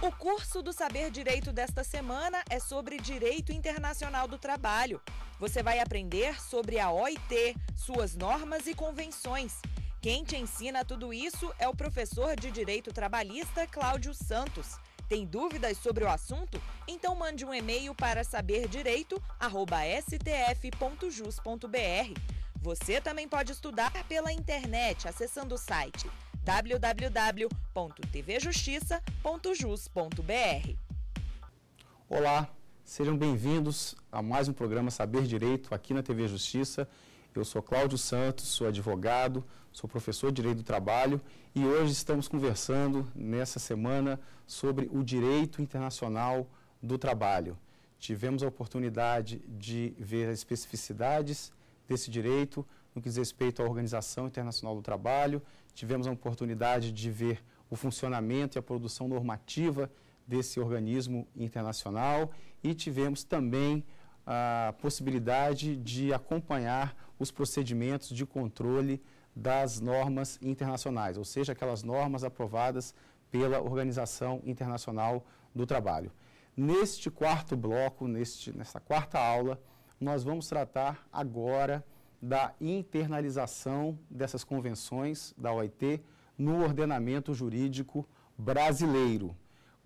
O curso do Saber Direito desta semana é sobre Direito Internacional do Trabalho. Você vai aprender sobre a OIT, suas normas e convenções. Quem te ensina tudo isso é o professor de Direito Trabalhista Cláudio Santos. Tem dúvidas sobre o assunto? Então mande um e-mail para saberdireito@stf.jus.br. Você também pode estudar pela internet acessando o site www.tvjustiça.jus.br. Olá, sejam bem-vindos a mais um programa Saber Direito aqui na TV Justiça. Eu sou Cláudio Santos, sou advogado, sou professor de Direito do Trabalho e hoje estamos conversando nessa semana sobre o direito internacional do trabalho. Tivemos a oportunidade de ver as especificidades desse direito no que diz respeito à Organização Internacional do Trabalho, tivemos a oportunidade de ver o funcionamento e a produção normativa desse organismo internacional e tivemos também a possibilidade de acompanhar os procedimentos de controle das normas internacionais, ou seja, aquelas normas aprovadas pela Organização Internacional do Trabalho. Neste quarto bloco, neste, nesta quarta aula, nós vamos tratar agora da internalização dessas convenções da OIT no ordenamento jurídico brasileiro.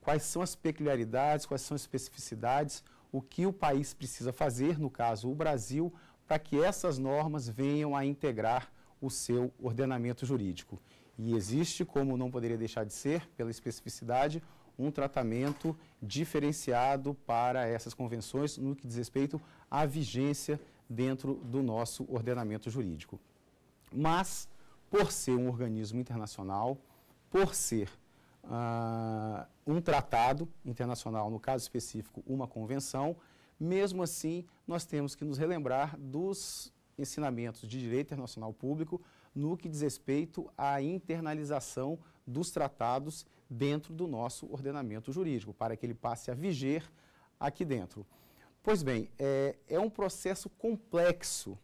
Quais são as peculiaridades, quais são as especificidades, o que o país precisa fazer, no caso o Brasil, para que essas normas venham a integrar o seu ordenamento jurídico. E existe, como não poderia deixar de ser, pela especificidade, um tratamento diferenciado para essas convenções no que diz respeito à vigência dentro do nosso ordenamento jurídico. Mas, por ser um organismo internacional, por ser uh, um tratado internacional, no caso específico, uma convenção, mesmo assim, nós temos que nos relembrar dos ensinamentos de direito internacional público no que diz respeito à internalização dos tratados dentro do nosso ordenamento jurídico, para que ele passe a viger aqui dentro. Pois bem, é, é um processo complexo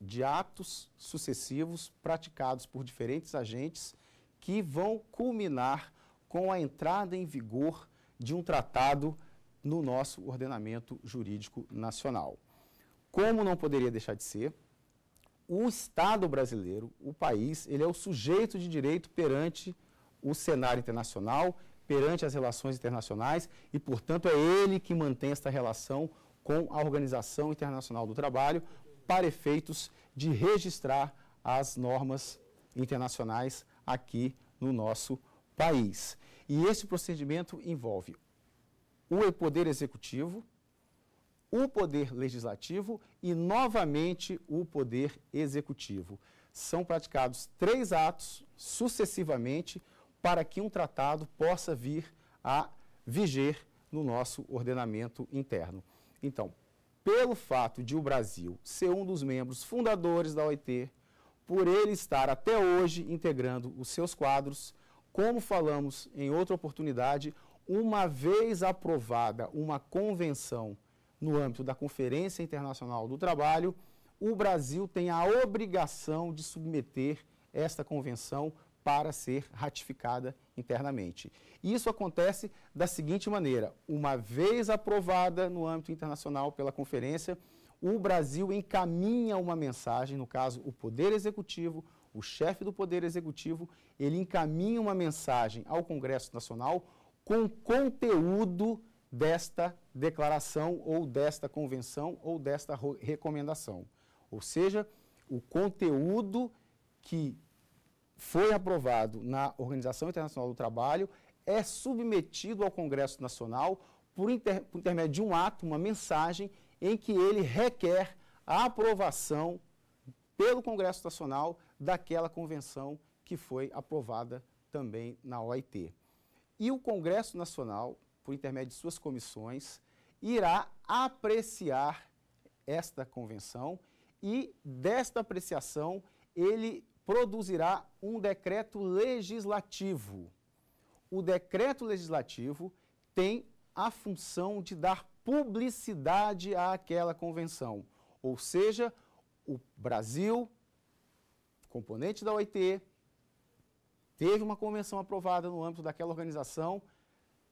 de atos sucessivos praticados por diferentes agentes que vão culminar com a entrada em vigor de um tratado no nosso ordenamento jurídico nacional. Como não poderia deixar de ser, o Estado brasileiro, o país, ele é o sujeito de direito perante o cenário internacional, perante as relações internacionais e, portanto, é ele que mantém esta relação com a Organização Internacional do Trabalho para efeitos de registrar as normas internacionais aqui no nosso país. E esse procedimento envolve o poder executivo, o poder legislativo e novamente o poder executivo. São praticados três atos sucessivamente para que um tratado possa vir a viger no nosso ordenamento interno. Então, pelo fato de o Brasil ser um dos membros fundadores da OIT, por ele estar até hoje integrando os seus quadros, como falamos em outra oportunidade, uma vez aprovada uma convenção no âmbito da Conferência Internacional do Trabalho, o Brasil tem a obrigação de submeter esta convenção para ser ratificada internamente. Isso acontece da seguinte maneira: uma vez aprovada no âmbito internacional pela conferência, o Brasil encaminha uma mensagem, no caso, o Poder Executivo, o chefe do Poder Executivo, ele encaminha uma mensagem ao Congresso Nacional com conteúdo desta declaração ou desta convenção ou desta recomendação. Ou seja, o conteúdo que foi aprovado na Organização Internacional do Trabalho, é submetido ao Congresso Nacional por, inter, por intermédio de um ato, uma mensagem, em que ele requer a aprovação pelo Congresso Nacional daquela convenção que foi aprovada também na OIT. E o Congresso Nacional, por intermédio de suas comissões, irá apreciar esta convenção e, desta apreciação, ele produzirá um decreto legislativo. O decreto legislativo tem a função de dar publicidade àquela convenção. Ou seja, o Brasil, componente da OIT, teve uma convenção aprovada no âmbito daquela organização,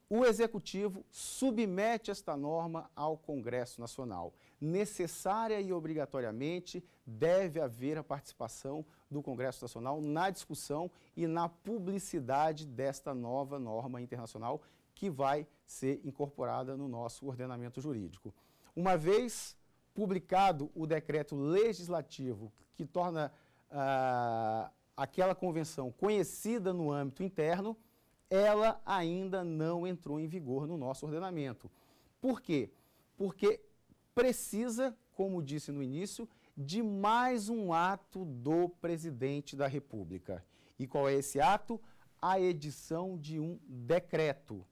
o executivo submete esta norma ao Congresso Nacional. Necessária e obrigatoriamente deve haver a participação do Congresso Nacional na discussão e na publicidade desta nova norma internacional que vai ser incorporada no nosso ordenamento jurídico. Uma vez publicado o decreto legislativo que torna ah, aquela convenção conhecida no âmbito interno, ela ainda não entrou em vigor no nosso ordenamento. Por quê? Porque precisa, como disse no início, de mais um ato do presidente da República. E qual é esse ato? A edição de um decreto.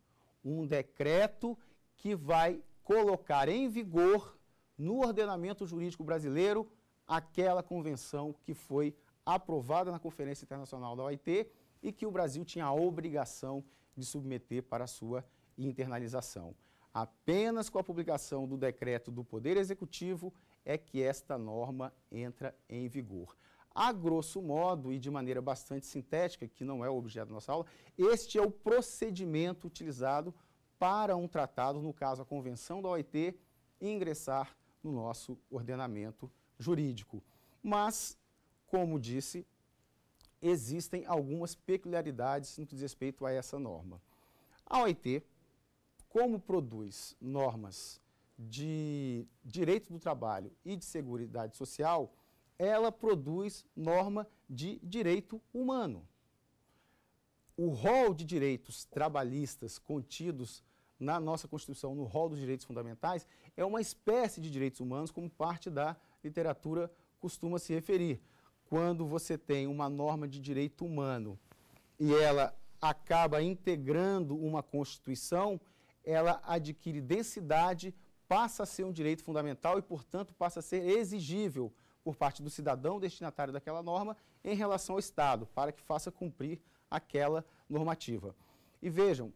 Um decreto que vai colocar em vigor no ordenamento jurídico brasileiro aquela convenção que foi aprovada na Conferência Internacional da OIT e que o Brasil tinha a obrigação de submeter para sua internalização. Apenas com a publicação do decreto do Poder Executivo é que esta norma entra em vigor. A grosso modo e de maneira bastante sintética, que não é o objeto da nossa aula, este é o procedimento utilizado para um tratado, no caso a Convenção da OIT, ingressar no nosso ordenamento jurídico. Mas, como disse, existem algumas peculiaridades no que diz respeito a essa norma. A OIT, como produz normas de direito do trabalho e de seguridade social, ela produz norma de direito humano. O rol de direitos trabalhistas contidos na nossa Constituição, no rol dos direitos fundamentais, é uma espécie de direitos humanos, como parte da literatura costuma se referir. Quando você tem uma norma de direito humano e ela acaba integrando uma Constituição, ela adquire densidade passa a ser um direito fundamental e, portanto, passa a ser exigível por parte do cidadão destinatário daquela norma em relação ao Estado, para que faça cumprir aquela normativa. E vejam,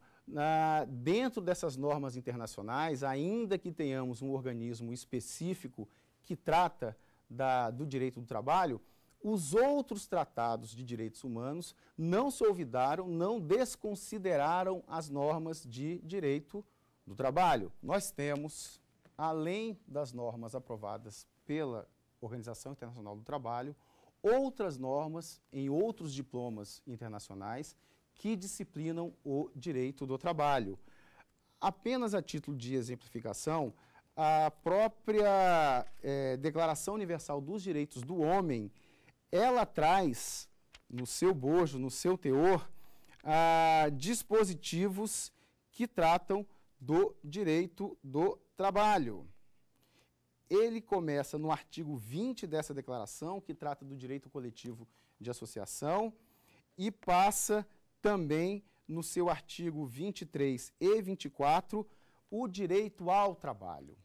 dentro dessas normas internacionais, ainda que tenhamos um organismo específico que trata da, do direito do trabalho, os outros tratados de direitos humanos não se olvidaram, não desconsideraram as normas de direito do trabalho. Nós temos além das normas aprovadas pela Organização Internacional do Trabalho, outras normas em outros diplomas internacionais que disciplinam o direito do trabalho. Apenas a título de exemplificação, a própria é, Declaração Universal dos Direitos do Homem, ela traz no seu bojo, no seu teor, ah, dispositivos que tratam do direito do Trabalho. Ele começa no artigo 20 dessa declaração, que trata do direito coletivo de associação, e passa também no seu artigo 23 e 24 o direito ao trabalho.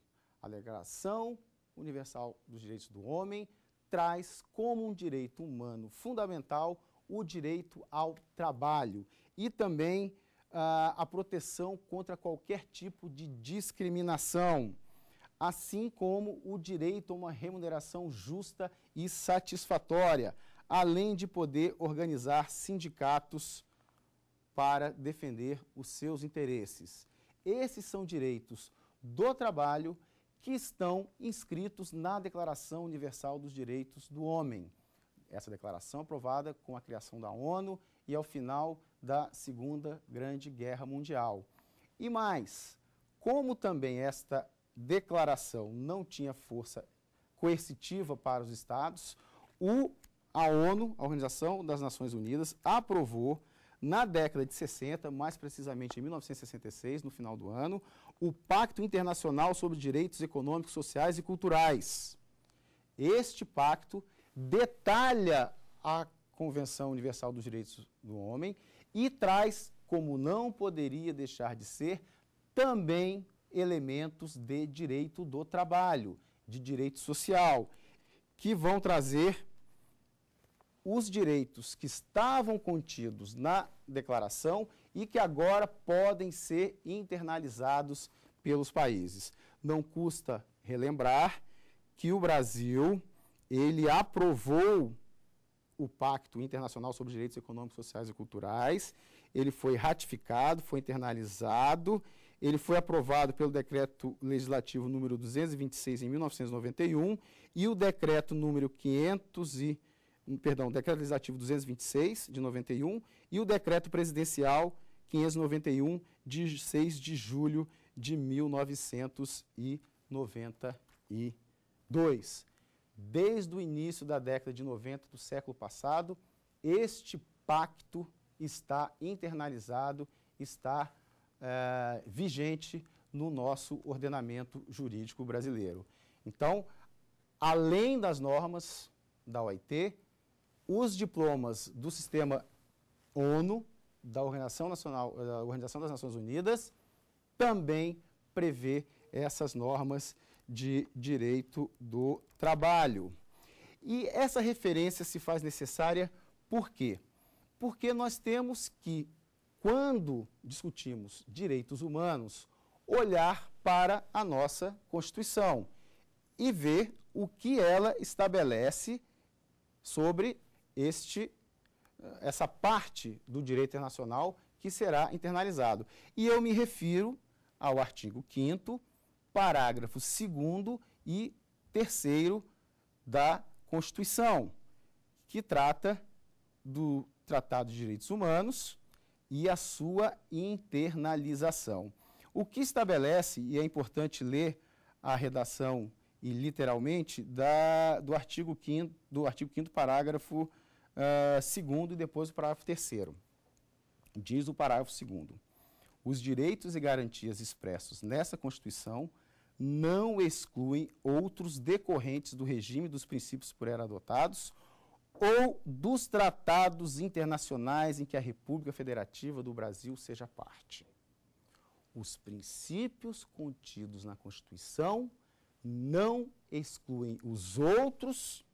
A Declaração Universal dos Direitos do Homem traz como um direito humano fundamental o direito ao trabalho e também a proteção contra qualquer tipo de discriminação, assim como o direito a uma remuneração justa e satisfatória, além de poder organizar sindicatos para defender os seus interesses. Esses são direitos do trabalho que estão inscritos na Declaração Universal dos Direitos do Homem. Essa declaração é aprovada com a criação da ONU e ao final da Segunda Grande Guerra Mundial. E mais, como também esta declaração não tinha força coercitiva para os estados, o, a ONU, a Organização das Nações Unidas, aprovou na década de 60, mais precisamente em 1966, no final do ano, o Pacto Internacional sobre Direitos Econômicos, Sociais e Culturais. Este pacto detalha a Convenção Universal dos Direitos do Homem e traz, como não poderia deixar de ser, também elementos de direito do trabalho, de direito social, que vão trazer os direitos que estavam contidos na declaração e que agora podem ser internalizados pelos países. Não custa relembrar que o Brasil ele aprovou o Pacto Internacional sobre Direitos Econômicos, Sociais e Culturais. Ele foi ratificado, foi internalizado, ele foi aprovado pelo decreto legislativo número 226 em 1991 e o decreto número 500 e hum, perdão, decreto legislativo 226 de 91 e o decreto presidencial 591 de 6 de julho de 1992 desde o início da década de 90 do século passado, este pacto está internalizado, está é, vigente no nosso ordenamento jurídico brasileiro. Então, além das normas da OIT, os diplomas do sistema ONU, da Organização, Nacional, da Organização das Nações Unidas, também prevê essas normas de Direito do Trabalho. E essa referência se faz necessária por quê? Porque nós temos que, quando discutimos direitos humanos, olhar para a nossa Constituição e ver o que ela estabelece sobre este essa parte do direito internacional que será internalizado. E eu me refiro ao artigo 5 parágrafo 2 e 3 da Constituição, que trata do Tratado de Direitos Humanos e a sua internalização. O que estabelece, e é importante ler a redação e literalmente, da, do artigo 5 do artigo 5 parágrafo 2 uh, ah, e depois o parágrafo 3 Diz o parágrafo 2 os direitos e garantias expressos nessa Constituição não excluem outros decorrentes do regime dos princípios por ela adotados ou dos tratados internacionais em que a República Federativa do Brasil seja parte. Os princípios contidos na Constituição não excluem os outros,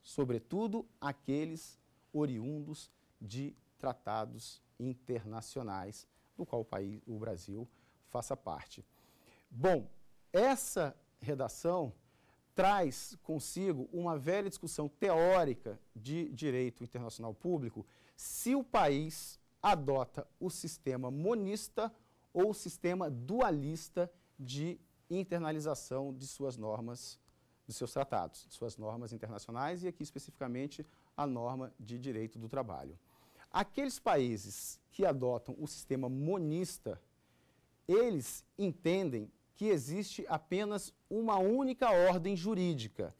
sobretudo aqueles oriundos de tratados internacionais do qual o, país, o Brasil faça parte. Bom, essa redação traz consigo uma velha discussão teórica de direito internacional público se o país adota o sistema monista ou o sistema dualista de internalização de suas normas, de seus tratados, de suas normas internacionais e aqui especificamente a norma de direito do trabalho. Aqueles países que adotam o sistema monista, eles entendem que existe apenas uma única ordem jurídica,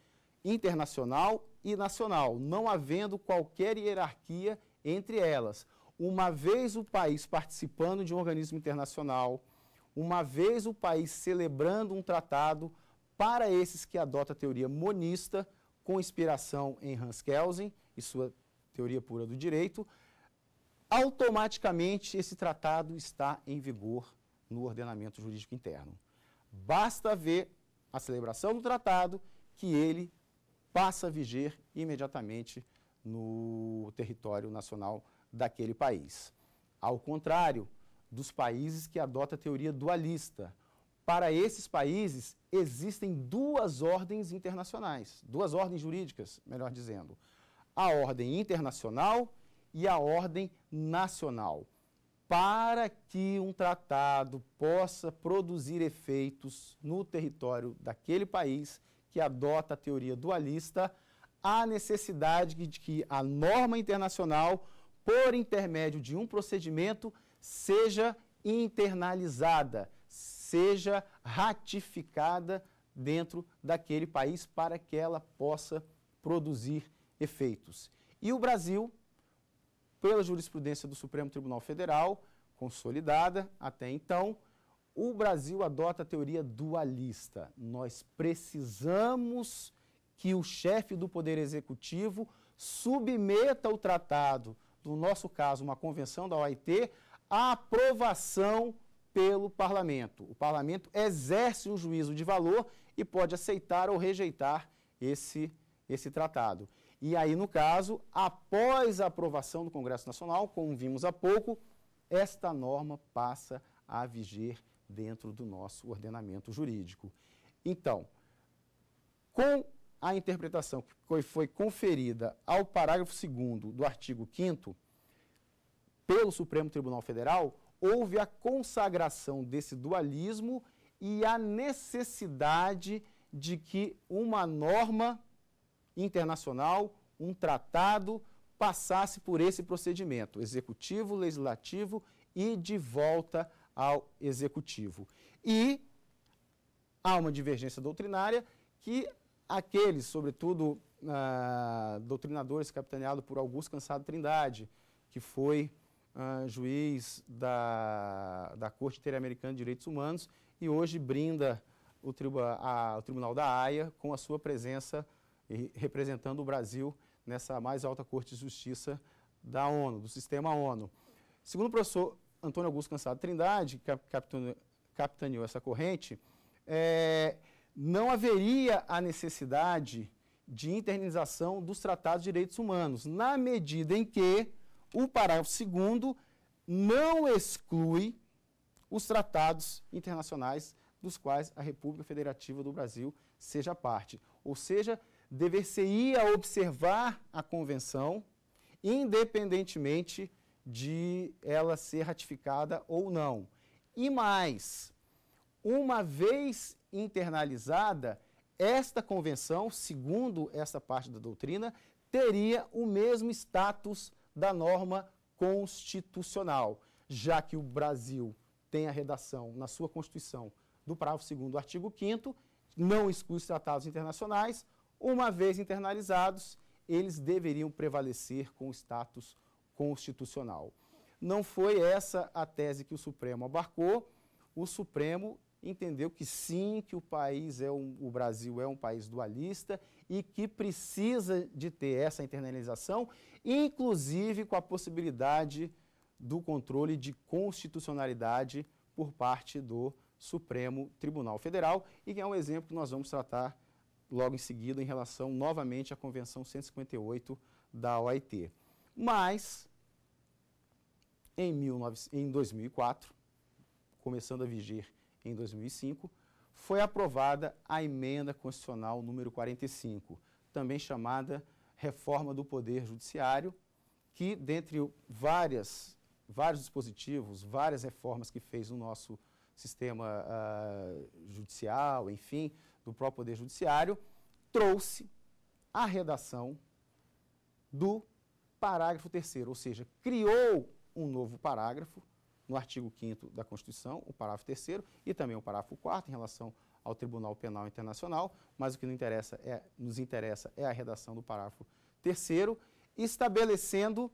internacional e nacional, não havendo qualquer hierarquia entre elas. Uma vez o país participando de um organismo internacional, uma vez o país celebrando um tratado, para esses que adotam a teoria monista, com inspiração em Hans Kelsen e sua teoria pura do direito, automaticamente esse tratado está em vigor no ordenamento jurídico interno. Basta ver a celebração do tratado que ele passa a viger imediatamente no território nacional daquele país. Ao contrário dos países que adotam a teoria dualista, para esses países existem duas ordens internacionais, duas ordens jurídicas, melhor dizendo. A ordem internacional e a ordem nacional. Para que um tratado possa produzir efeitos no território daquele país que adota a teoria dualista, há necessidade de que a norma internacional, por intermédio de um procedimento, seja internalizada, seja ratificada dentro daquele país para que ela possa produzir efeitos. E o Brasil pela jurisprudência do Supremo Tribunal Federal, consolidada até então, o Brasil adota a teoria dualista. Nós precisamos que o chefe do Poder Executivo submeta o tratado, no nosso caso, uma convenção da OIT, à aprovação pelo parlamento. O parlamento exerce um juízo de valor e pode aceitar ou rejeitar esse, esse tratado. E aí, no caso, após a aprovação do Congresso Nacional, como vimos há pouco, esta norma passa a viger dentro do nosso ordenamento jurídico. Então, com a interpretação que foi conferida ao parágrafo 2 do artigo 5 pelo Supremo Tribunal Federal, houve a consagração desse dualismo e a necessidade de que uma norma internacional, um tratado, passasse por esse procedimento, executivo, legislativo e de volta ao executivo. E há uma divergência doutrinária que aqueles, sobretudo ah, doutrinadores capitaneados por Augusto Cansado Trindade, que foi ah, juiz da, da Corte Interamericana de Direitos Humanos e hoje brinda o, a, o Tribunal da Haia com a sua presença e representando o Brasil nessa mais alta Corte de Justiça da ONU, do sistema ONU. Segundo o professor Antônio Augusto Cansado Trindade, que capitaneou essa corrente, é, não haveria a necessidade de internalização dos tratados de direitos humanos, na medida em que o parágrafo 2 não exclui os tratados internacionais dos quais a República Federativa do Brasil seja parte. Ou seja, dever-se-ia observar a convenção, independentemente de ela ser ratificada ou não. E mais, uma vez internalizada, esta convenção, segundo essa parte da doutrina, teria o mesmo status da norma constitucional, já que o Brasil tem a redação na sua Constituição do parágrafo 2 do artigo 5 não exclui os tratados internacionais, uma vez internalizados, eles deveriam prevalecer com o status constitucional. Não foi essa a tese que o Supremo abarcou. O Supremo entendeu que sim, que o país é um, o Brasil é um país dualista e que precisa de ter essa internalização, inclusive com a possibilidade do controle de constitucionalidade por parte do Supremo Tribunal Federal, e que é um exemplo que nós vamos tratar logo em seguida em relação novamente à Convenção 158 da OIT. Mas, em, 19, em 2004, começando a vigir em 2005, foi aprovada a Emenda Constitucional número 45, também chamada Reforma do Poder Judiciário, que, dentre várias, vários dispositivos, várias reformas que fez no nosso sistema uh, judicial, enfim, do próprio Poder Judiciário, trouxe a redação do parágrafo 3 ou seja, criou um novo parágrafo no artigo 5 da Constituição, o parágrafo 3 e também o parágrafo 4 em relação ao Tribunal Penal Internacional, mas o que nos interessa é, nos interessa é a redação do parágrafo 3 estabelecendo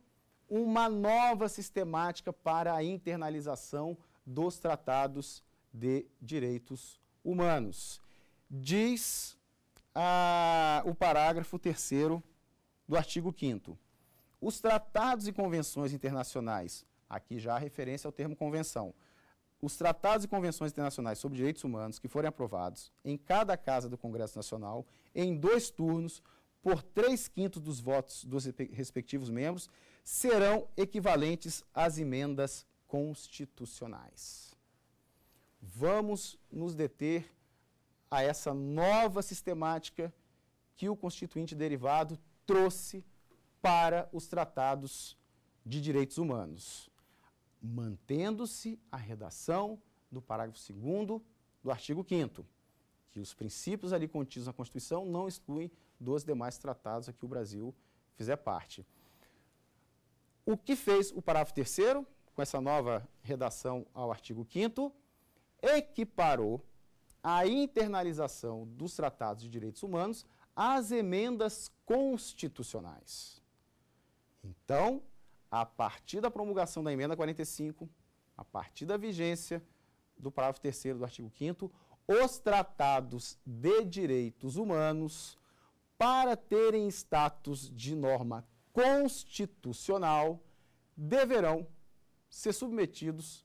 uma nova sistemática para a internalização dos tratados de direitos humanos diz ah, o parágrafo 3 do artigo 5 Os tratados e convenções internacionais, aqui já a referência ao termo convenção, os tratados e convenções internacionais sobre direitos humanos que forem aprovados em cada casa do Congresso Nacional, em dois turnos, por três quintos dos votos dos respectivos membros, serão equivalentes às emendas constitucionais. Vamos nos deter a essa nova sistemática que o constituinte derivado trouxe para os tratados de direitos humanos, mantendo-se a redação do parágrafo 2 do artigo 5 que os princípios ali contidos na Constituição não excluem dos demais tratados a que o Brasil fizer parte. O que fez o parágrafo 3 com essa nova redação ao artigo 5 equiparou a internalização dos tratados de direitos humanos às emendas constitucionais. Então, a partir da promulgação da emenda 45, a partir da vigência do parágrafo 3 do artigo 5 os tratados de direitos humanos, para terem status de norma constitucional, deverão ser submetidos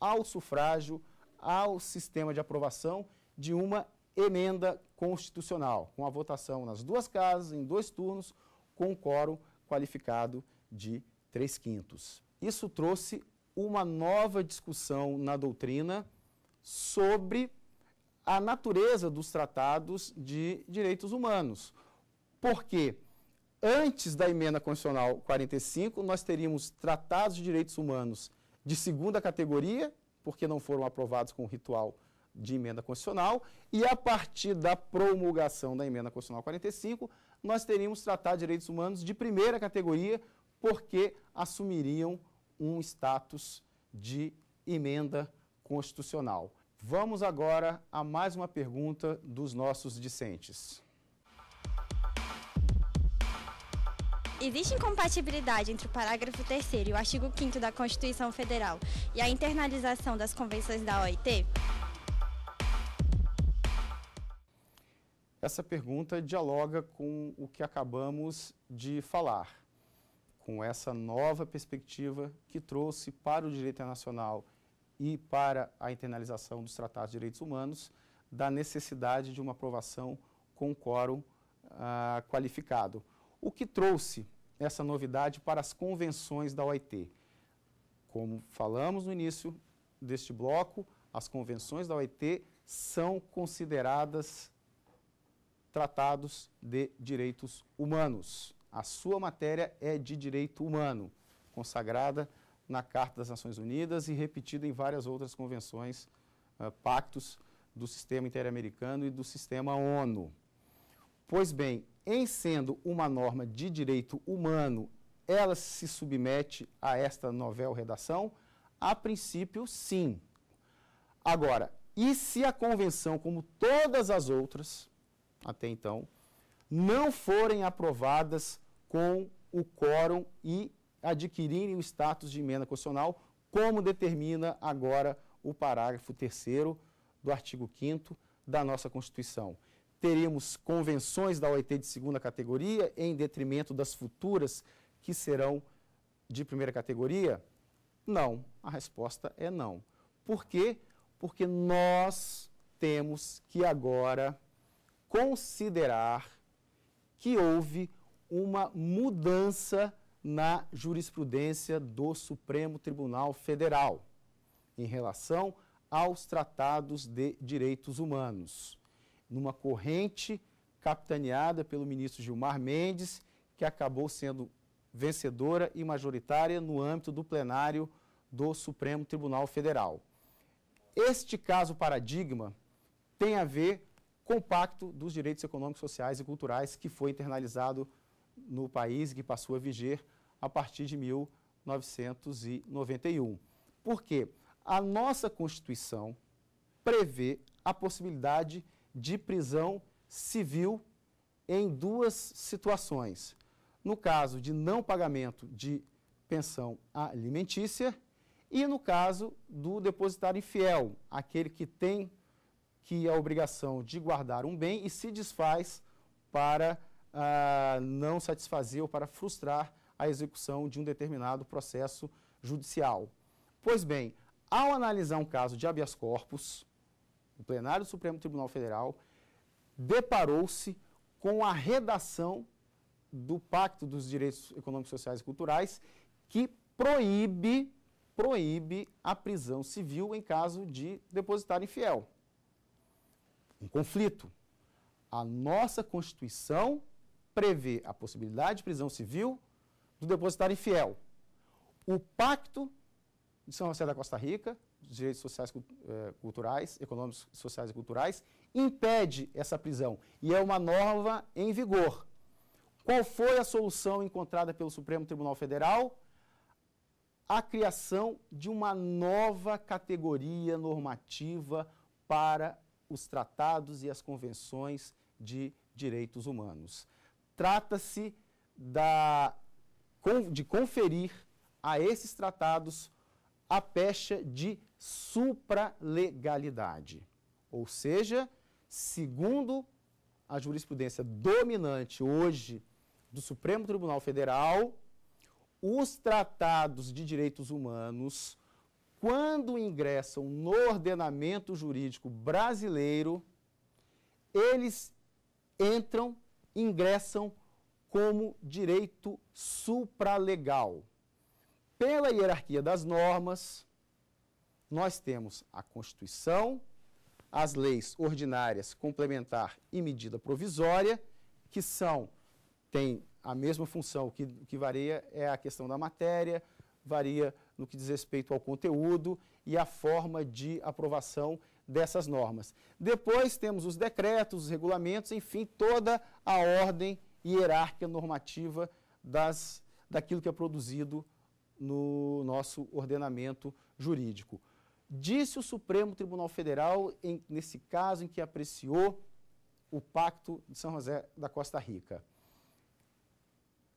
ao sufrágio ao sistema de aprovação de uma emenda constitucional, com a votação nas duas casas, em dois turnos, com um quórum qualificado de três quintos. Isso trouxe uma nova discussão na doutrina sobre a natureza dos tratados de direitos humanos. Porque antes da emenda constitucional 45, nós teríamos tratados de direitos humanos de segunda categoria porque não foram aprovados com o ritual de emenda constitucional, e a partir da promulgação da emenda constitucional 45, nós teríamos tratado direitos humanos de primeira categoria, porque assumiriam um status de emenda constitucional. Vamos agora a mais uma pergunta dos nossos discentes. Existe incompatibilidade entre o parágrafo 3 e o artigo 5 da Constituição Federal e a internalização das convenções da OIT? Essa pergunta dialoga com o que acabamos de falar, com essa nova perspectiva que trouxe para o direito internacional e para a internalização dos tratados de direitos humanos da necessidade de uma aprovação com quórum ah, qualificado. O que trouxe essa novidade para as convenções da OIT? Como falamos no início deste bloco, as convenções da OIT são consideradas tratados de direitos humanos. A sua matéria é de direito humano, consagrada na Carta das Nações Unidas e repetida em várias outras convenções, uh, pactos do sistema interamericano e do sistema ONU. Pois bem, em sendo uma norma de direito humano, ela se submete a esta novel redação? A princípio, sim. Agora, e se a convenção, como todas as outras até então, não forem aprovadas com o quórum e adquirirem o status de emenda constitucional, como determina agora o parágrafo 3 do artigo 5 da nossa Constituição? teríamos convenções da OIT de segunda categoria em detrimento das futuras que serão de primeira categoria? Não, a resposta é não. Por quê? Porque nós temos que agora considerar que houve uma mudança na jurisprudência do Supremo Tribunal Federal em relação aos tratados de direitos humanos numa corrente capitaneada pelo ministro Gilmar Mendes, que acabou sendo vencedora e majoritária no âmbito do plenário do Supremo Tribunal Federal. Este caso paradigma tem a ver com o Pacto dos Direitos Econômicos, Sociais e Culturais que foi internalizado no país e que passou a viger a partir de 1991. Por quê? A nossa Constituição prevê a possibilidade de prisão civil em duas situações. No caso de não pagamento de pensão alimentícia e no caso do depositário infiel, aquele que tem que é a obrigação de guardar um bem e se desfaz para ah, não satisfazer ou para frustrar a execução de um determinado processo judicial. Pois bem, ao analisar um caso de habeas corpus, o plenário do Supremo Tribunal Federal deparou-se com a redação do Pacto dos Direitos Econômicos, Sociais e Culturais que proíbe proíbe a prisão civil em caso de depositário infiel. Um conflito. A nossa Constituição prevê a possibilidade de prisão civil do depositário infiel. O Pacto de São José da Costa Rica direitos sociais é, culturais, econômicos, sociais e culturais, impede essa prisão e é uma norma em vigor. Qual foi a solução encontrada pelo Supremo Tribunal Federal? A criação de uma nova categoria normativa para os tratados e as convenções de direitos humanos. Trata-se de conferir a esses tratados a pecha de supralegalidade, ou seja, segundo a jurisprudência dominante hoje do Supremo Tribunal Federal, os tratados de direitos humanos, quando ingressam no ordenamento jurídico brasileiro, eles entram, ingressam como direito supralegal pela hierarquia das normas, nós temos a Constituição, as leis ordinárias complementar e medida provisória, que são, têm a mesma função, o que, que varia é a questão da matéria, varia no que diz respeito ao conteúdo e a forma de aprovação dessas normas. Depois temos os decretos, os regulamentos, enfim, toda a ordem hierárquica normativa das, daquilo que é produzido no nosso ordenamento jurídico. Disse o Supremo Tribunal Federal, em, nesse caso em que apreciou o Pacto de São José da Costa Rica.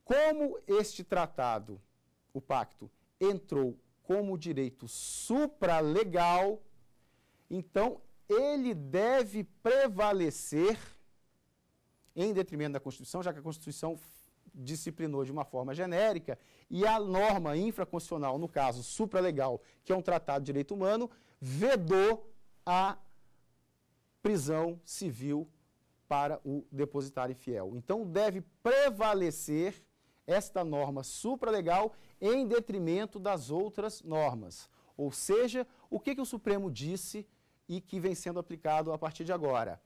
Como este tratado, o pacto, entrou como direito supralegal, então ele deve prevalecer em detrimento da Constituição, já que a Constituição disciplinou de uma forma genérica e a norma infraconstitucional, no caso supralegal, que é um tratado de direito humano, vedou a prisão civil para o depositário fiel. Então deve prevalecer esta norma supralegal em detrimento das outras normas. Ou seja, o que, que o Supremo disse e que vem sendo aplicado a partir de agora?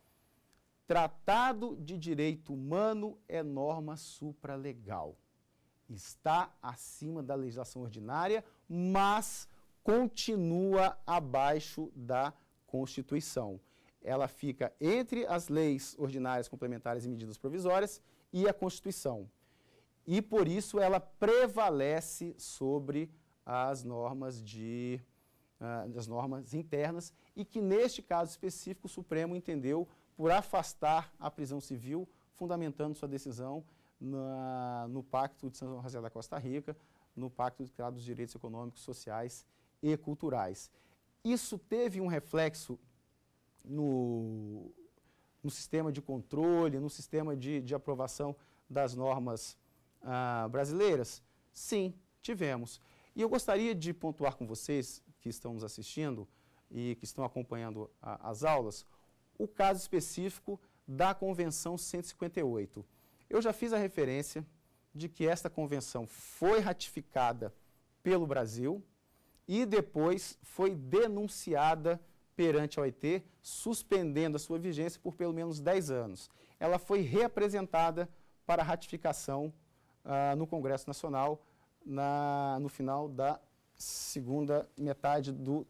Tratado de direito humano é norma supralegal. Está acima da legislação ordinária, mas continua abaixo da Constituição. Ela fica entre as leis ordinárias complementares e medidas provisórias e a Constituição. E por isso ela prevalece sobre as normas de uh, normas internas e que neste caso específico o Supremo entendeu por afastar a prisão civil, fundamentando sua decisão na, no Pacto de São José da Costa Rica, no Pacto de Criado dos Direitos Econômicos, Sociais e Culturais. Isso teve um reflexo no, no sistema de controle, no sistema de, de aprovação das normas ah, brasileiras? Sim, tivemos. E eu gostaria de pontuar com vocês que estão nos assistindo e que estão acompanhando a, as aulas o caso específico da Convenção 158. Eu já fiz a referência de que esta convenção foi ratificada pelo Brasil e depois foi denunciada perante a OIT, suspendendo a sua vigência por pelo menos 10 anos. Ela foi reapresentada para ratificação uh, no Congresso Nacional na, no final da segunda metade do,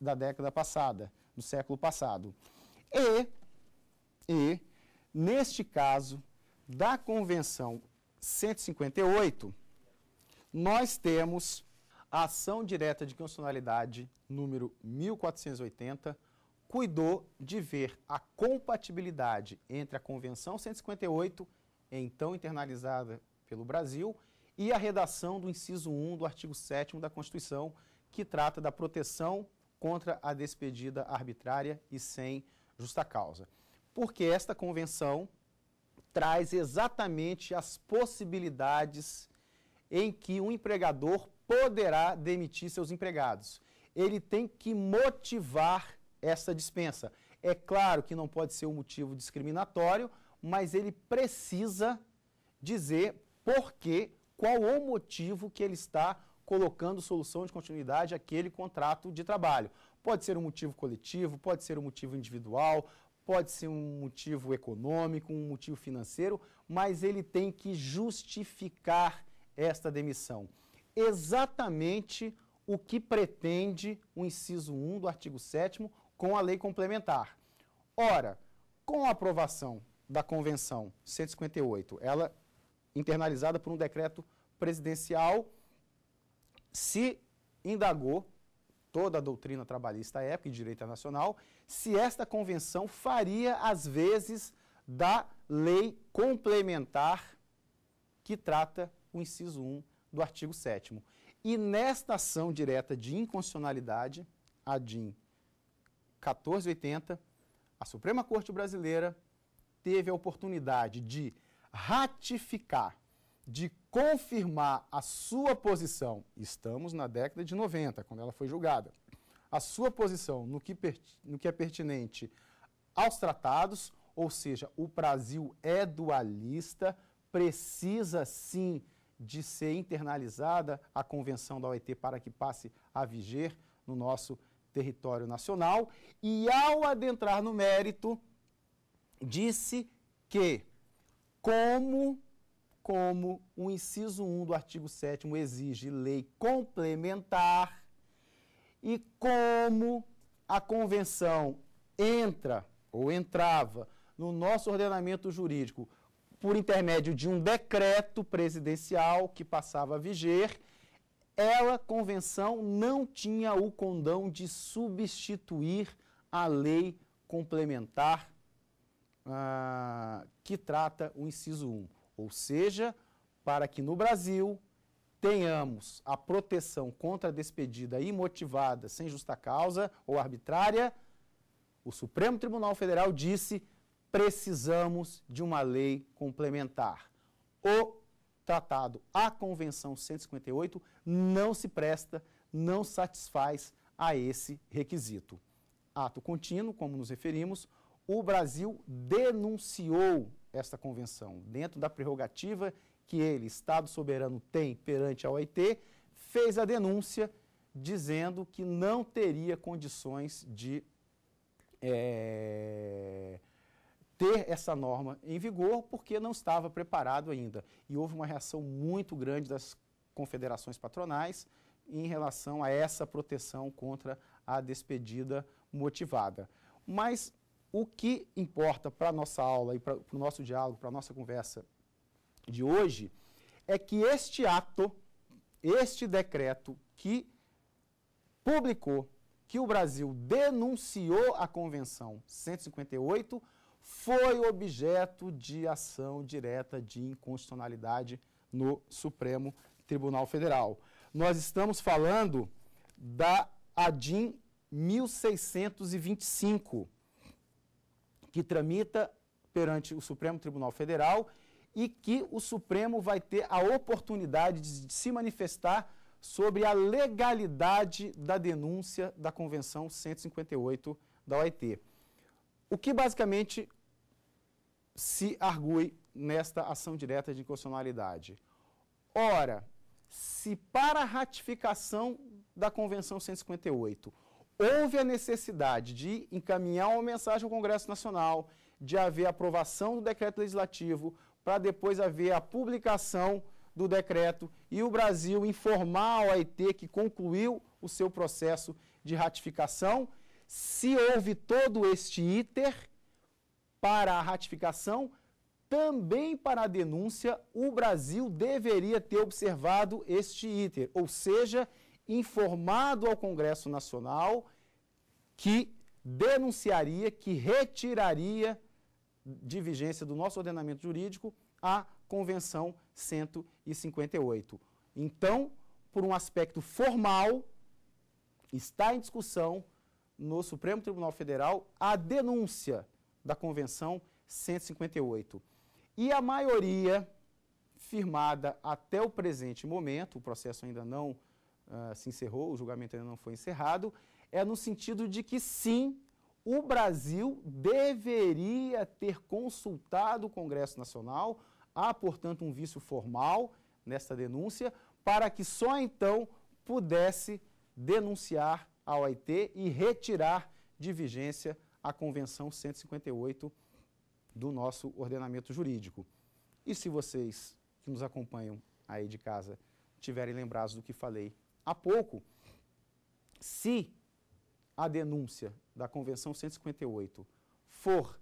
da década passada, do século passado. E, e neste caso da Convenção 158, nós temos a ação direta de constitucionalidade número 1480, cuidou de ver a compatibilidade entre a Convenção 158, então internalizada pelo Brasil, e a redação do inciso 1 do artigo 7 da Constituição, que trata da proteção contra a despedida arbitrária e sem justa causa? Porque esta convenção traz exatamente as possibilidades em que um empregador poderá demitir seus empregados. Ele tem que motivar essa dispensa. É claro que não pode ser um motivo discriminatório, mas ele precisa dizer por que, qual o motivo que ele está colocando solução de continuidade àquele contrato de trabalho. Pode ser um motivo coletivo, pode ser um motivo individual, pode ser um motivo econômico, um motivo financeiro, mas ele tem que justificar esta demissão. Exatamente o que pretende o inciso 1 do artigo 7 com a lei complementar. Ora, com a aprovação da Convenção 158, ela internalizada por um decreto presidencial, se indagou toda a doutrina trabalhista à é, época e direito é nacional, se esta convenção faria as vezes da lei complementar que trata o inciso 1 do artigo 7 E nesta ação direta de inconstitucionalidade, a DIN 1480, a Suprema Corte Brasileira teve a oportunidade de ratificar de confirmar a sua posição, estamos na década de 90, quando ela foi julgada, a sua posição no que, no que é pertinente aos tratados, ou seja, o Brasil é dualista, precisa sim de ser internalizada a convenção da OIT para que passe a viger no nosso território nacional. E ao adentrar no mérito, disse que, como como o inciso 1 do artigo 7 exige lei complementar e como a convenção entra ou entrava no nosso ordenamento jurídico por intermédio de um decreto presidencial que passava a viger, ela, convenção, não tinha o condão de substituir a lei complementar ah, que trata o inciso 1. Ou seja, para que no Brasil tenhamos a proteção contra a despedida imotivada, sem justa causa ou arbitrária, o Supremo Tribunal Federal disse: precisamos de uma lei complementar. O tratado, a Convenção 158, não se presta, não satisfaz a esse requisito. Ato contínuo, como nos referimos, o Brasil denunciou esta convenção, dentro da prerrogativa que ele, Estado soberano, tem perante a OIT, fez a denúncia dizendo que não teria condições de é, ter essa norma em vigor porque não estava preparado ainda. E houve uma reação muito grande das confederações patronais em relação a essa proteção contra a despedida motivada. Mas o que importa para a nossa aula e para o nosso diálogo, para a nossa conversa de hoje, é que este ato, este decreto que publicou que o Brasil denunciou a Convenção 158 foi objeto de ação direta de inconstitucionalidade no Supremo Tribunal Federal. Nós estamos falando da ADIM 1625, que tramita perante o Supremo Tribunal Federal e que o Supremo vai ter a oportunidade de se manifestar sobre a legalidade da denúncia da Convenção 158 da OIT. O que basicamente se argue nesta ação direta de inconstitucionalidade? Ora, se para a ratificação da Convenção 158 houve a necessidade de encaminhar uma mensagem ao Congresso Nacional, de haver aprovação do decreto legislativo, para depois haver a publicação do decreto e o Brasil informar ao AIT que concluiu o seu processo de ratificação. Se houve todo este iter para a ratificação, também para a denúncia, o Brasil deveria ter observado este iter, ou seja, informado ao Congresso Nacional que denunciaria, que retiraria de vigência do nosso ordenamento jurídico a Convenção 158. Então, por um aspecto formal, está em discussão no Supremo Tribunal Federal a denúncia da Convenção 158. E a maioria firmada até o presente momento, o processo ainda não uh, se encerrou, o julgamento ainda não foi encerrado, é no sentido de que sim, o Brasil deveria ter consultado o Congresso Nacional, há, portanto, um vício formal nesta denúncia, para que só então pudesse denunciar a OIT e retirar de vigência a Convenção 158 do nosso ordenamento jurídico. E se vocês que nos acompanham aí de casa tiverem lembrados do que falei há pouco, se a denúncia da Convenção 158 for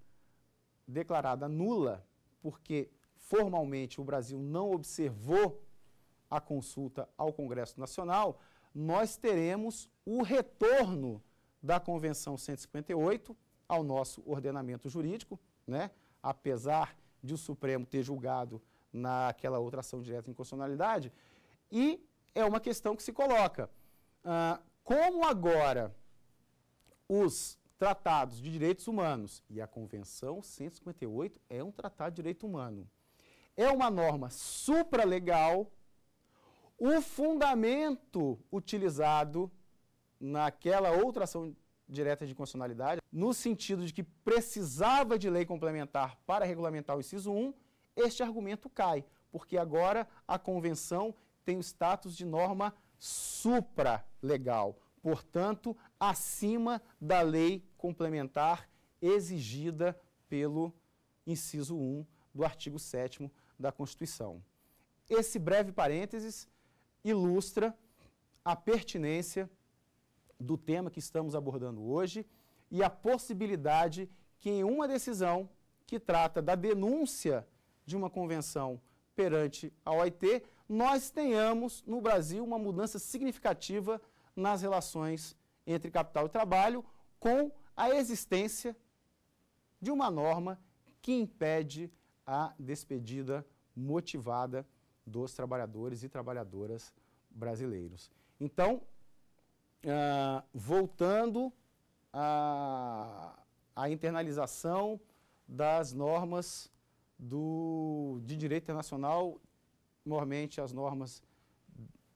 declarada nula, porque formalmente o Brasil não observou a consulta ao Congresso Nacional, nós teremos o retorno da Convenção 158 ao nosso ordenamento jurídico, né? apesar de o Supremo ter julgado naquela outra ação direta de inconstitucionalidade, e é uma questão que se coloca. Ah, como agora os tratados de direitos humanos e a Convenção 158 é um tratado de direito humano, é uma norma supralegal, o fundamento utilizado naquela outra ação direta de constitucionalidade, no sentido de que precisava de lei complementar para regulamentar o inciso 1, este argumento cai, porque agora a convenção tem o status de norma supralegal, portanto, acima da lei complementar exigida pelo inciso 1 do artigo 7 da Constituição. Esse breve parênteses ilustra a pertinência do tema que estamos abordando hoje e a possibilidade que em uma decisão que trata da denúncia de uma convenção perante a OIT, nós tenhamos no Brasil uma mudança significativa nas relações entre capital e trabalho, com a existência de uma norma que impede a despedida motivada dos trabalhadores e trabalhadoras brasileiros. Então, ah, voltando à, à internalização das normas do, de direito internacional normalmente as normas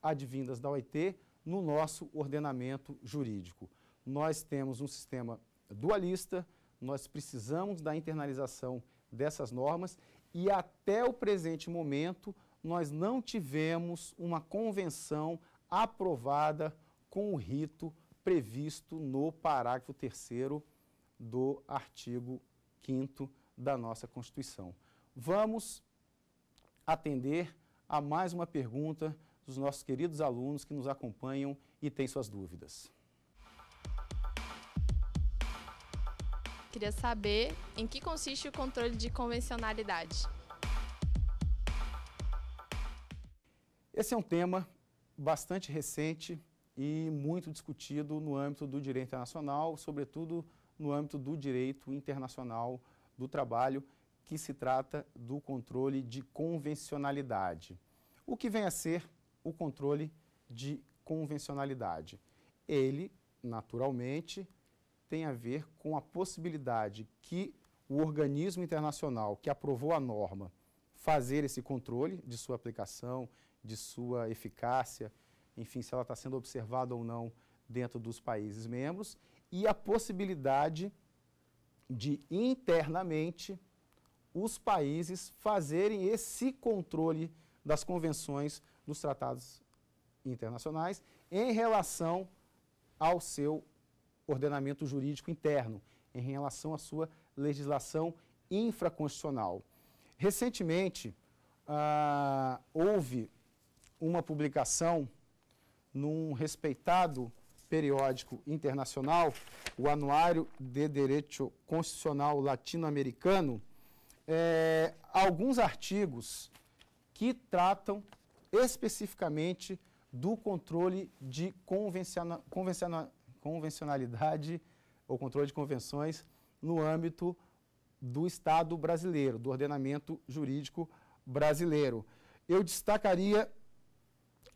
advindas da OIT, no nosso ordenamento jurídico. Nós temos um sistema dualista, nós precisamos da internalização dessas normas e até o presente momento nós não tivemos uma convenção aprovada com o rito previsto no parágrafo 3 do artigo 5 da nossa Constituição. Vamos atender a mais uma pergunta dos nossos queridos alunos que nos acompanham e têm suas dúvidas. Queria saber em que consiste o controle de convencionalidade. Esse é um tema bastante recente e muito discutido no âmbito do direito internacional, sobretudo no âmbito do direito internacional do trabalho que se trata do controle de convencionalidade. O que vem a ser o controle de convencionalidade? Ele, naturalmente, tem a ver com a possibilidade que o organismo internacional que aprovou a norma fazer esse controle de sua aplicação, de sua eficácia, enfim, se ela está sendo observada ou não dentro dos países membros, e a possibilidade de internamente os países fazerem esse controle das convenções dos tratados internacionais em relação ao seu ordenamento jurídico interno, em relação à sua legislação infraconstitucional. Recentemente, ah, houve uma publicação num respeitado periódico internacional, o Anuário de Direito Constitucional Latino-Americano, é, alguns artigos que tratam especificamente do controle de convenciona, convenciona, convencionalidade ou controle de convenções no âmbito do Estado brasileiro, do ordenamento jurídico brasileiro. Eu destacaria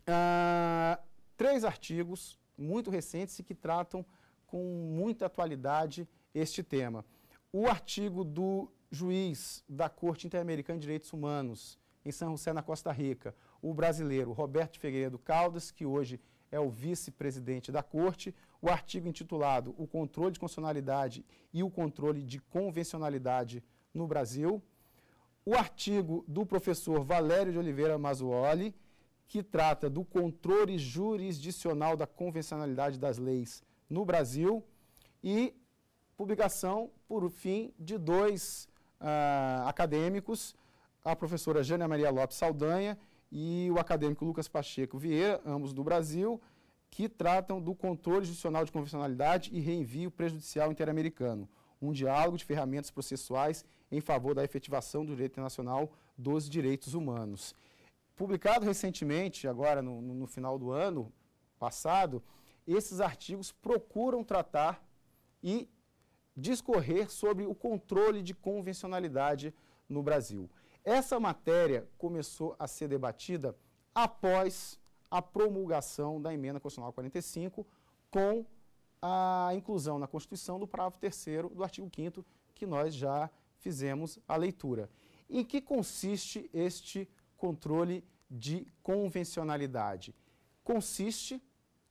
ah, três artigos muito recentes e que tratam com muita atualidade este tema. O artigo do juiz da Corte Interamericana de Direitos Humanos em São José, na Costa Rica, o brasileiro Roberto Figueiredo Caldas, que hoje é o vice-presidente da Corte, o artigo intitulado O Controle de Constitucionalidade e o Controle de Convencionalidade no Brasil, o artigo do professor Valério de Oliveira Mazuoli, que trata do controle jurisdicional da convencionalidade das leis no Brasil, e publicação, por fim, de dois uh, acadêmicos, a professora Jânia Maria Lopes Saldanha e o acadêmico Lucas Pacheco Vieira, ambos do Brasil, que tratam do controle judicial de convencionalidade e reenvio prejudicial interamericano, um diálogo de ferramentas processuais em favor da efetivação do direito internacional dos direitos humanos. Publicado recentemente, agora no, no final do ano passado, esses artigos procuram tratar e discorrer sobre o controle de convencionalidade no Brasil. Essa matéria começou a ser debatida após a promulgação da Emenda Constitucional 45, com a inclusão na Constituição do parágrafo 3 do artigo 5 que nós já fizemos a leitura. Em que consiste este controle de convencionalidade? Consiste,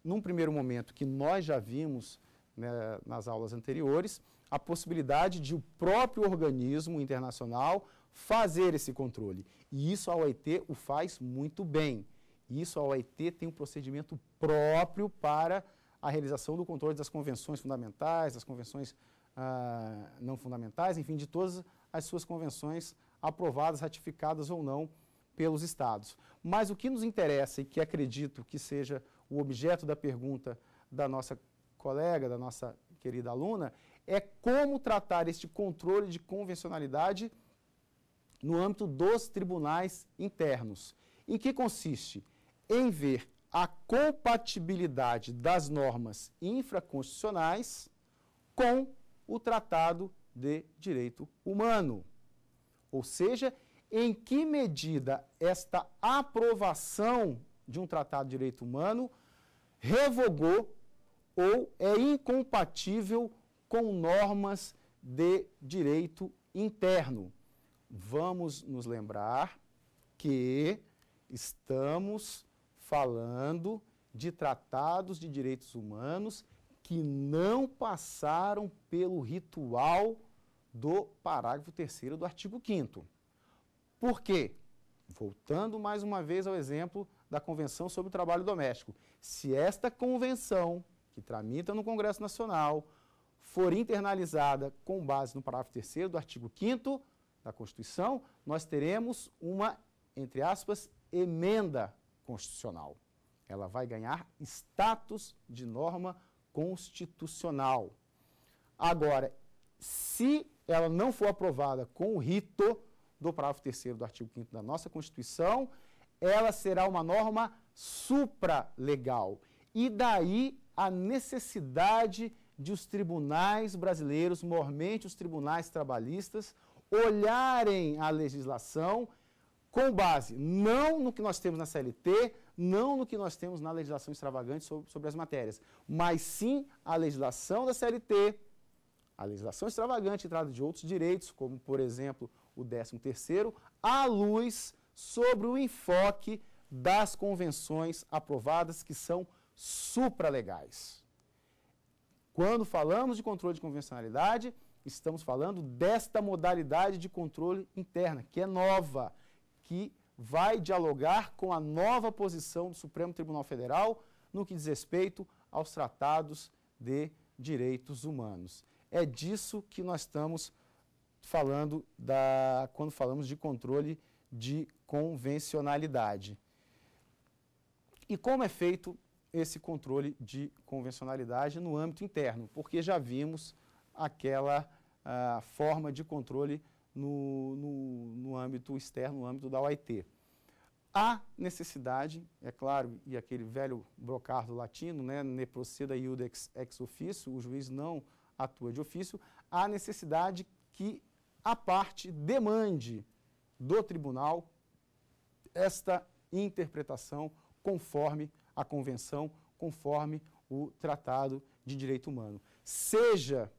num primeiro momento que nós já vimos né, nas aulas anteriores, a possibilidade de o próprio organismo internacional fazer esse controle. E isso a OIT o faz muito bem. Isso a OIT tem um procedimento próprio para a realização do controle das convenções fundamentais, das convenções ah, não fundamentais, enfim, de todas as suas convenções aprovadas, ratificadas ou não pelos Estados. Mas o que nos interessa e que acredito que seja o objeto da pergunta da nossa colega, da nossa querida aluna, é como tratar este controle de convencionalidade no âmbito dos tribunais internos. Em que consiste? Em ver a compatibilidade das normas infraconstitucionais com o Tratado de Direito Humano. Ou seja, em que medida esta aprovação de um Tratado de Direito Humano revogou ou é incompatível com normas de direito interno. Vamos nos lembrar que estamos falando de tratados de direitos humanos que não passaram pelo ritual do parágrafo 3 do artigo 5. Por quê? Voltando mais uma vez ao exemplo da Convenção sobre o Trabalho Doméstico. Se esta convenção que tramita no Congresso Nacional, for internalizada com base no parágrafo 3 do artigo 5 da Constituição, nós teremos uma, entre aspas, emenda constitucional. Ela vai ganhar status de norma constitucional. Agora, se ela não for aprovada com o rito do parágrafo 3 do artigo 5 da nossa Constituição, ela será uma norma supralegal. E daí a necessidade de os tribunais brasileiros, mormente os tribunais trabalhistas, olharem a legislação com base não no que nós temos na CLT, não no que nós temos na legislação extravagante sobre, sobre as matérias, mas sim a legislação da CLT, a legislação extravagante entrada de outros direitos, como por exemplo o 13º, à luz sobre o enfoque das convenções aprovadas que são supralegais. Quando falamos de controle de convencionalidade, estamos falando desta modalidade de controle interna, que é nova, que vai dialogar com a nova posição do Supremo Tribunal Federal no que diz respeito aos tratados de direitos humanos. É disso que nós estamos falando da, quando falamos de controle de convencionalidade. E como é feito esse controle de convencionalidade no âmbito interno, porque já vimos aquela ah, forma de controle no, no, no, âmbito externo, no âmbito da OIT. Há necessidade, é claro, e aquele velho brocardo latino, né, ne proceda iudex ex officio, o juiz não atua de ofício, há necessidade que a parte demande do tribunal esta interpretação conforme a Convenção conforme o Tratado de Direito Humano. Seja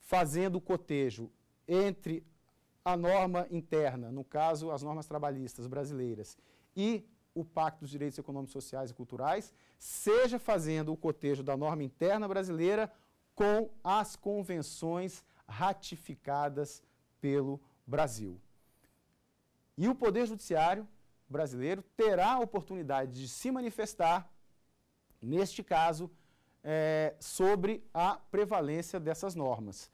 fazendo o cotejo entre a norma interna, no caso as normas trabalhistas brasileiras, e o Pacto dos Direitos Econômicos, Sociais e Culturais, seja fazendo o cotejo da norma interna brasileira com as convenções ratificadas pelo Brasil. E o Poder Judiciário brasileiro terá a oportunidade de se manifestar, neste caso, é, sobre a prevalência dessas normas.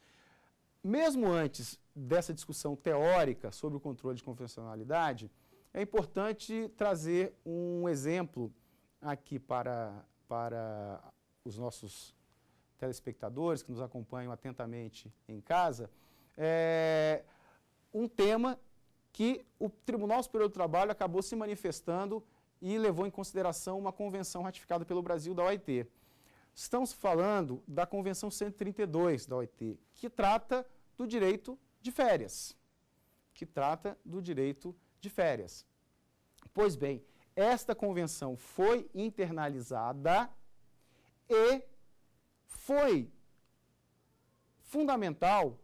Mesmo antes dessa discussão teórica sobre o controle de convencionalidade, é importante trazer um exemplo aqui para, para os nossos telespectadores que nos acompanham atentamente em casa, é, um tema que o Tribunal Superior do Trabalho acabou se manifestando e levou em consideração uma convenção ratificada pelo Brasil da OIT. Estamos falando da Convenção 132 da OIT, que trata do direito de férias. Que trata do direito de férias. Pois bem, esta convenção foi internalizada e foi fundamental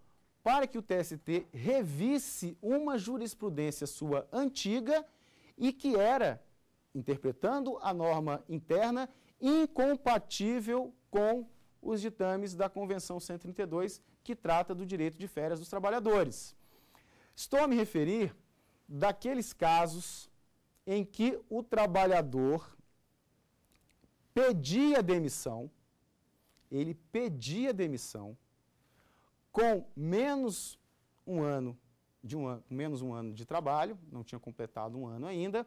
para que o TST revisse uma jurisprudência sua antiga e que era, interpretando a norma interna, incompatível com os ditames da Convenção 132, que trata do direito de férias dos trabalhadores. Estou a me referir daqueles casos em que o trabalhador pedia demissão, ele pedia demissão, com menos um ano de um ano, menos um ano de trabalho, não tinha completado um ano ainda.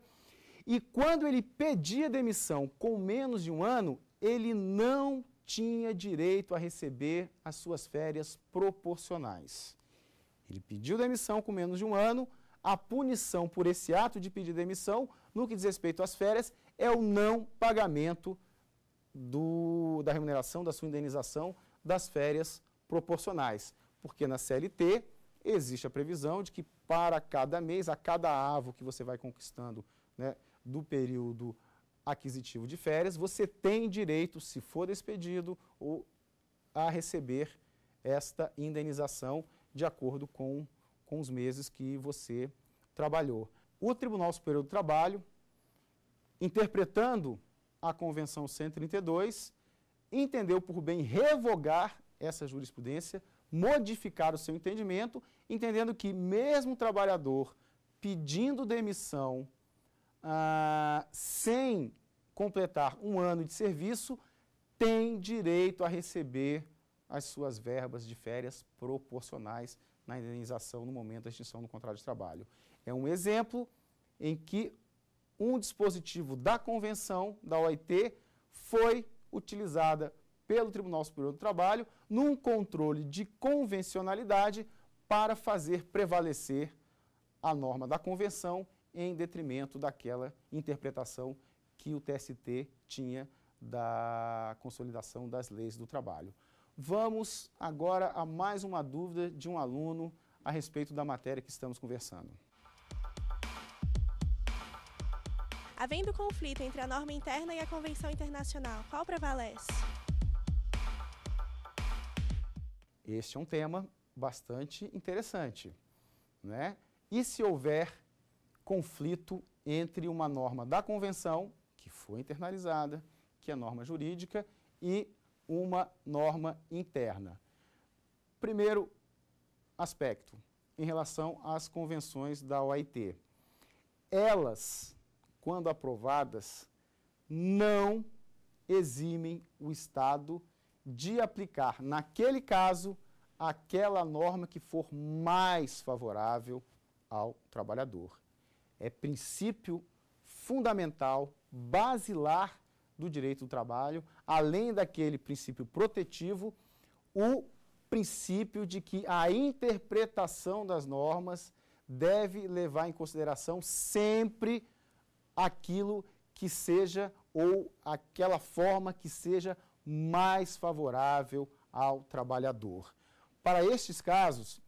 E quando ele pedia demissão com menos de um ano, ele não tinha direito a receber as suas férias proporcionais. Ele pediu demissão com menos de um ano. A punição por esse ato de pedir demissão, no que diz respeito às férias, é o não pagamento do, da remuneração, da sua indenização das férias proporcionais, porque na CLT existe a previsão de que para cada mês, a cada avo que você vai conquistando né, do período aquisitivo de férias, você tem direito, se for despedido, ou a receber esta indenização de acordo com, com os meses que você trabalhou. O Tribunal Superior do Trabalho, interpretando a Convenção 132, entendeu por bem revogar essa jurisprudência, modificar o seu entendimento, entendendo que mesmo o trabalhador pedindo demissão ah, sem completar um ano de serviço tem direito a receber as suas verbas de férias proporcionais na indenização no momento da extinção do contrato de trabalho. É um exemplo em que um dispositivo da convenção da OIT foi utilizada pelo Tribunal Superior do Trabalho num controle de convencionalidade para fazer prevalecer a norma da convenção em detrimento daquela interpretação que o TST tinha da consolidação das leis do trabalho. Vamos agora a mais uma dúvida de um aluno a respeito da matéria que estamos conversando. Havendo conflito entre a norma interna e a Convenção Internacional, qual prevalece? Este é um tema bastante interessante. Né? E se houver conflito entre uma norma da convenção, que foi internalizada, que é norma jurídica, e uma norma interna? Primeiro aspecto, em relação às convenções da OIT. Elas, quando aprovadas, não eximem o Estado de de aplicar, naquele caso, aquela norma que for mais favorável ao trabalhador. É princípio fundamental, basilar do direito do trabalho, além daquele princípio protetivo, o princípio de que a interpretação das normas deve levar em consideração sempre aquilo que seja ou aquela forma que seja mais favorável ao trabalhador. Para estes casos,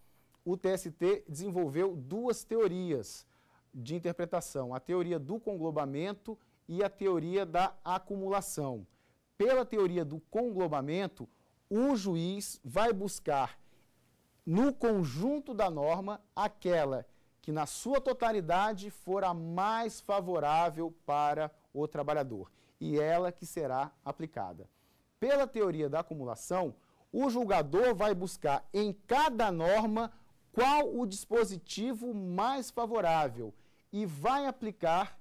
o TST desenvolveu duas teorias de interpretação: a teoria do conglobamento e a teoria da acumulação. Pela teoria do conglobamento, o juiz vai buscar no conjunto da norma aquela que, na sua totalidade, for a mais favorável para o trabalhador e ela que será aplicada pela teoria da acumulação, o julgador vai buscar em cada norma qual o dispositivo mais favorável e vai aplicar,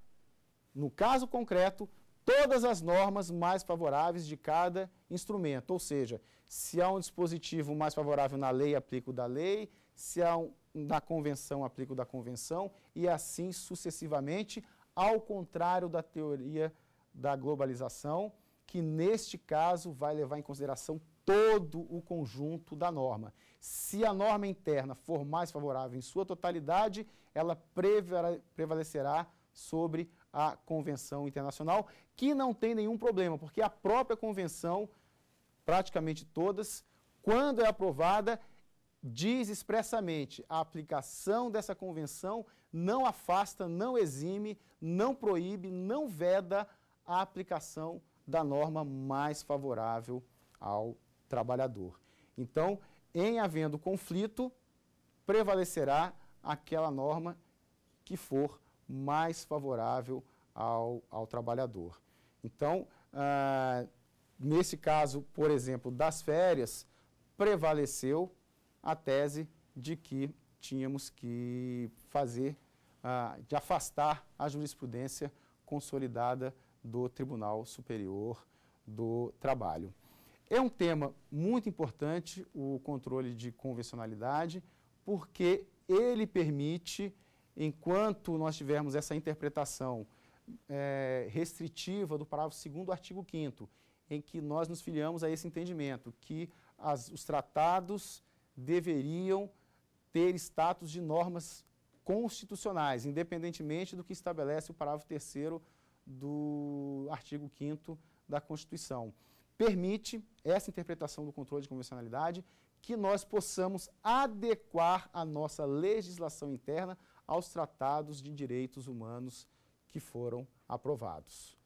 no caso concreto, todas as normas mais favoráveis de cada instrumento. Ou seja, se há um dispositivo mais favorável na lei, aplico da lei, se há um da convenção, aplico da convenção e assim sucessivamente, ao contrário da teoria da globalização, que neste caso vai levar em consideração todo o conjunto da norma. Se a norma interna for mais favorável em sua totalidade, ela prevalecerá sobre a convenção internacional, que não tem nenhum problema, porque a própria convenção, praticamente todas, quando é aprovada, diz expressamente: a aplicação dessa convenção não afasta, não exime, não proíbe, não veda a aplicação da norma mais favorável ao trabalhador. Então, em havendo conflito, prevalecerá aquela norma que for mais favorável ao, ao trabalhador. Então, ah, nesse caso, por exemplo, das férias, prevaleceu a tese de que tínhamos que fazer, ah, de afastar a jurisprudência consolidada do Tribunal Superior do Trabalho. É um tema muito importante, o controle de convencionalidade, porque ele permite, enquanto nós tivermos essa interpretação é, restritiva do parágrafo 2 do artigo 5 em que nós nos filiamos a esse entendimento, que as, os tratados deveriam ter status de normas constitucionais, independentemente do que estabelece o parágrafo 3 do artigo 5 da Constituição. Permite essa interpretação do controle de convencionalidade que nós possamos adequar a nossa legislação interna aos tratados de direitos humanos que foram aprovados.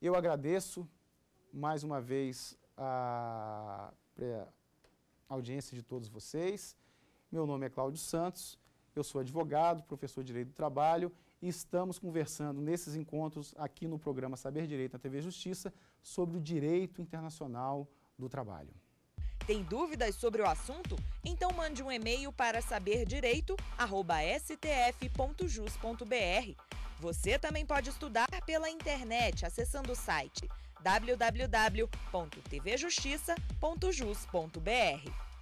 Eu agradeço mais uma vez a audiência de todos vocês. Meu nome é Cláudio Santos, eu sou advogado, professor de Direito do Trabalho estamos conversando nesses encontros aqui no programa Saber Direito na TV Justiça sobre o direito internacional do trabalho. Tem dúvidas sobre o assunto? Então mande um e-mail para saberdireito@stf.jus.br. Você também pode estudar pela internet acessando o site www.tvjustiça.jus.br.